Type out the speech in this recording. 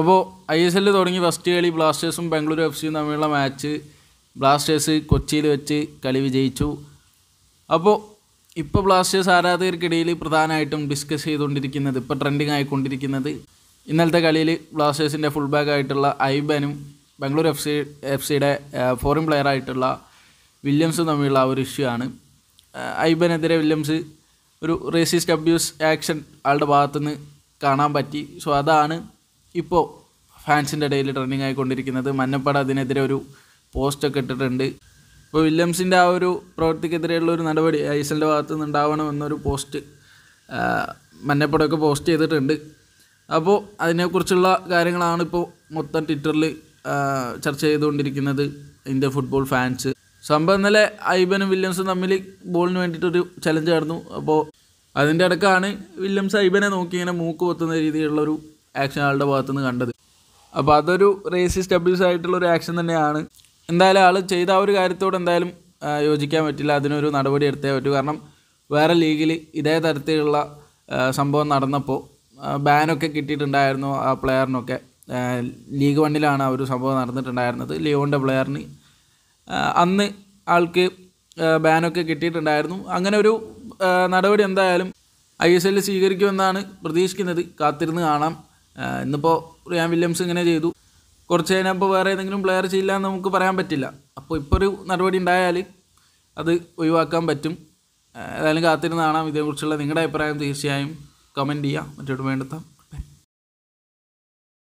അപ്പോൾ I S എല്ലിൽ തുടങ്ങി ഫസ്റ്റ് കളി ബ്ലാസ്റ്റേഴ്സും ബാംഗ്ലൂർ എഫ് സിയും തമ്മിലുള്ള മാച്ച് ബ്ലാസ്റ്റേഴ്സ് കൊച്ചിയിൽ വെച്ച് കളി വിജയിച്ചു അപ്പോൾ ഇപ്പോൾ ബ്ലാസ്റ്റേഴ്സ് ആരാധകർക്കിടയിൽ പ്രധാനമായിട്ടും ഡിസ്കസ് ചെയ്തുകൊണ്ടിരിക്കുന്നത് ഇപ്പോൾ ട്രെൻഡിങ് ആയിക്കൊണ്ടിരിക്കുന്നത് ഇന്നലത്തെ കളിയിൽ ബ്ലാസ്റ്റേഴ്സിൻ്റെ ഫുൾ ബാക്ക് ആയിട്ടുള്ള ഐബനും ബാംഗ്ലൂർ എഫ് സി എഫ് സിയുടെ ഫോറിൻ പ്ലെയർ ആയിട്ടുള്ള വില്യംസും തമ്മിലുള്ള ഒരു ഇഷ്യൂ ആണ് ഐബനെതിരെ വില്യംസ് ഒരു റേസിസ്റ്റ് അബ്യൂസ് ആക്ഷൻ ആളുടെ ഭാഗത്തുനിന്ന് കാണാൻ പറ്റി സോ അതാണ് ഇപ്പോൾ ഫാൻസിൻ്റെ ഇടയിൽ ട്രെൻഡിങ് ആയിക്കൊണ്ടിരിക്കുന്നത് മഞ്ഞപ്പാട് അതിനെതിരെ ഒരു പോസ്റ്റൊക്കെ ഇട്ടിട്ടുണ്ട് ഇപ്പോൾ വില്യംസിൻ്റെ ആ ഒരു പ്രവൃത്തിക്കെതിരെയുള്ള ഒരു നടപടി ഐസലിൻ്റെ ഭാഗത്തു നിന്ന് ഉണ്ടാവണമെന്നൊരു പോസ്റ്റ് മഞ്ഞപ്പടമൊക്കെ പോസ്റ്റ് ചെയ്തിട്ടുണ്ട് അപ്പോൾ അതിനെക്കുറിച്ചുള്ള കാര്യങ്ങളാണ് ഇപ്പോൾ മൊത്തം ട്വിറ്ററിൽ ചർച്ച ചെയ്തുകൊണ്ടിരിക്കുന്നത് ഇന്ത്യ ഫുട്ബോൾ ഫാൻസ് സംഭവം ഇന്നലെ ഐബനും വില്യംസും തമ്മിൽ ബോളിന് വേണ്ടിയിട്ടൊരു ചലഞ്ച് ആയിരുന്നു അപ്പോൾ അതിൻ്റെ ഇടക്കാണ് വില്യംസ് ഐബനെ നോക്കി ഇങ്ങനെ മൂക്ക് കൊത്തുന്ന രീതിയിലുള്ളൊരു ആക്ഷൻ ആളുടെ ഭാഗത്തുനിന്ന് കണ്ടത് അപ്പോൾ അതൊരു റേസിസ്റ്റ് അബ്യൂസ് ആയിട്ടുള്ള ഒരു ആക്ഷൻ തന്നെയാണ് എന്തായാലും ആൾ ചെയ്ത ആ ഒരു കാര്യത്തോട് എന്തായാലും യോജിക്കാൻ പറ്റില്ല അതിനൊരു നടപടി എടുത്തേ പറ്റൂ കാരണം വേറെ ലീഗിൽ ഇതേ തരത്തിലുള്ള സംഭവം നടന്നപ്പോൾ ബാനൊക്കെ കിട്ടിയിട്ടുണ്ടായിരുന്നു ആ പ്ലെയറിനൊക്കെ ലീഗ് വണ്ണിലാണ് ആ ഒരു സംഭവം നടന്നിട്ടുണ്ടായിരുന്നത് ലിയോണിൻ്റെ പ്ലെയറിന് അന്ന് ആൾക്ക് ബാനൊക്കെ കിട്ടിയിട്ടുണ്ടായിരുന്നു അങ്ങനെ ഒരു നടപടി എന്തായാലും ഐ എസ് എല്ലിൽ സ്വീകരിക്കുമെന്നാണ് പ്രതീക്ഷിക്കുന്നത് കാത്തിരുന്ന് കാണാം ഇന്നിപ്പോൾ റിയാൻ വില്യംസ് ഇങ്ങനെ ചെയ്തു കുറച്ച് ഇപ്പോൾ വേറെ ഏതെങ്കിലും പ്ലെയർ ചെയ്യില്ല എന്ന് നമുക്ക് പറയാൻ പറ്റില്ല അപ്പോൾ ഇപ്പോൾ ഒരു നടപടി ഉണ്ടായാൽ അത് ഒഴിവാക്കാൻ പറ്റും ഏതായാലും കാത്തിരുന്ന് കാണാം ഇതേക്കുറിച്ചുള്ള നിങ്ങളുടെ അഭിപ്രായം തീർച്ചയായും കമൻറ്റ് ചെയ്യാം മറ്റോട്ട് വേണ്ടത്താം